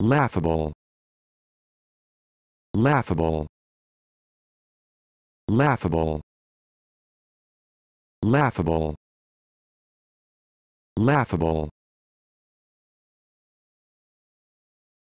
laughable laughable laughable laughable laughable